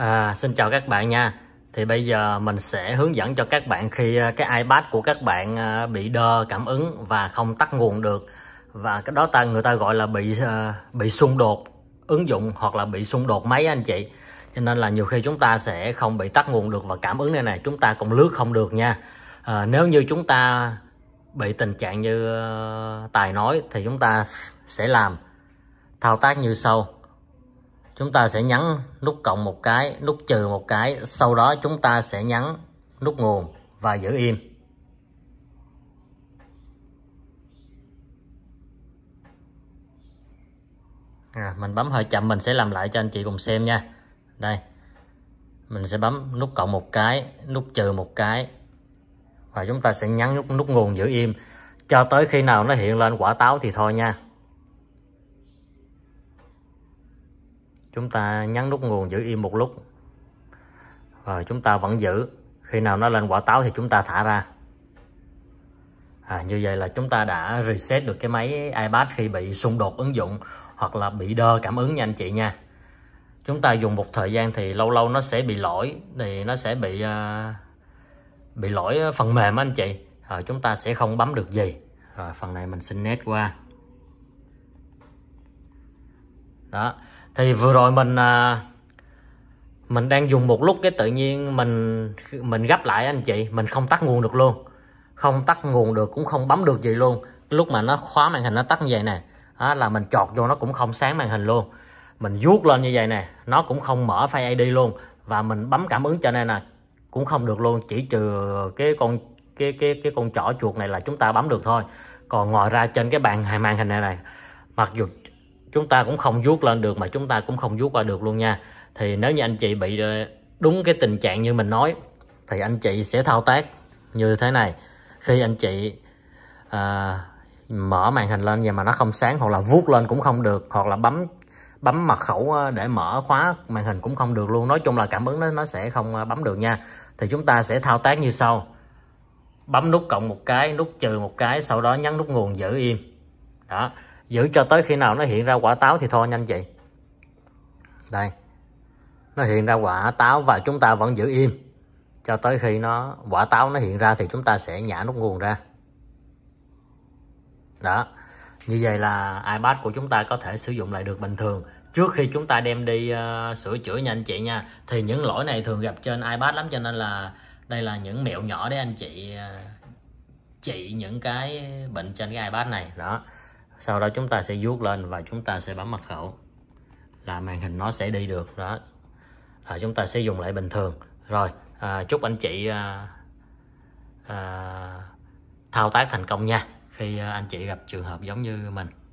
À, xin chào các bạn nha thì bây giờ mình sẽ hướng dẫn cho các bạn khi à, cái iPad của các bạn à, bị đơ cảm ứng và không tắt nguồn được và cái đó ta người ta gọi là bị à, bị xung đột ứng dụng hoặc là bị xung đột máy anh chị cho nên là nhiều khi chúng ta sẽ không bị tắt nguồn được và cảm ứng này này chúng ta cũng lướt không được nha à, nếu như chúng ta bị tình trạng như tài nói thì chúng ta sẽ làm thao tác như sau chúng ta sẽ nhấn nút cộng một cái nút trừ một cái sau đó chúng ta sẽ nhấn nút nguồn và giữ im à, mình bấm hơi chậm mình sẽ làm lại cho anh chị cùng xem nha đây mình sẽ bấm nút cộng một cái nút trừ một cái và chúng ta sẽ nhấn nút nút nguồn giữ im cho tới khi nào nó hiện lên quả táo thì thôi nha chúng ta nhấn nút nguồn giữ im một lúc và chúng ta vẫn giữ khi nào nó lên quả táo thì chúng ta thả ra à, như vậy là chúng ta đã reset được cái máy iPad khi bị xung đột ứng dụng hoặc là bị đơ cảm ứng nha anh chị nha chúng ta dùng một thời gian thì lâu lâu nó sẽ bị lỗi thì nó sẽ bị uh, bị lỗi phần mềm anh chị à, chúng ta sẽ không bấm được gì rồi phần này mình xin nét qua đó thì vừa rồi mình à, mình đang dùng một lúc cái tự nhiên mình mình gấp lại anh chị mình không tắt nguồn được luôn không tắt nguồn được cũng không bấm được gì luôn lúc mà nó khóa màn hình nó tắt như vậy nè đó, là mình chọt vô nó cũng không sáng màn hình luôn mình vuốt lên như vậy nè nó cũng không mở Face ID luôn và mình bấm cảm ứng cho nên nè cũng không được luôn chỉ trừ cái con cái cái cái con chỏ chuột này là chúng ta bấm được thôi còn ngoài ra trên cái bàn màn hình này này mặc dù chúng ta cũng không vuốt lên được mà chúng ta cũng không vuốt qua được luôn nha thì nếu như anh chị bị ờ, đúng cái tình trạng như mình nói thì anh chị sẽ thao tác như thế này khi anh chị à, mở màn hình lên và mà nó không sáng hoặc là vuốt lên cũng không được hoặc là bấm bấm mật khẩu ờ, để mở khóa màn hình cũng không được luôn nói chung là cảm ứng nó nó sẽ không bấm được nha thì chúng ta sẽ thao tác như sau bấm nút cộng một cái nút trừ một cái sau đó nhấn nút nguồn giữ im đó giữ cho tới khi nào nó hiện ra quả táo thì thôi nhanh chị đây nó hiện ra quả táo và chúng ta vẫn giữ im cho tới khi nó quả táo nó hiện ra thì chúng ta sẽ nhả nút nguồn ra đó như vậy là iPad của chúng ta có thể sử dụng lại được bình thường trước khi chúng ta đem đi uh, sửa chữa nha anh chị nha thì những lỗi này thường gặp trên iPad lắm cho nên là đây là những mẹo nhỏ để anh chị uh, trị những cái bệnh trên cái iPad này đó sau đó chúng ta sẽ vuốt lên và chúng ta sẽ bấm mật khẩu là màn hình nó sẽ đi được đó là chúng ta sẽ dùng lại bình thường rồi à, chúc anh chị à, à, thao tác thành công nha khi à, anh chị gặp trường hợp giống như mình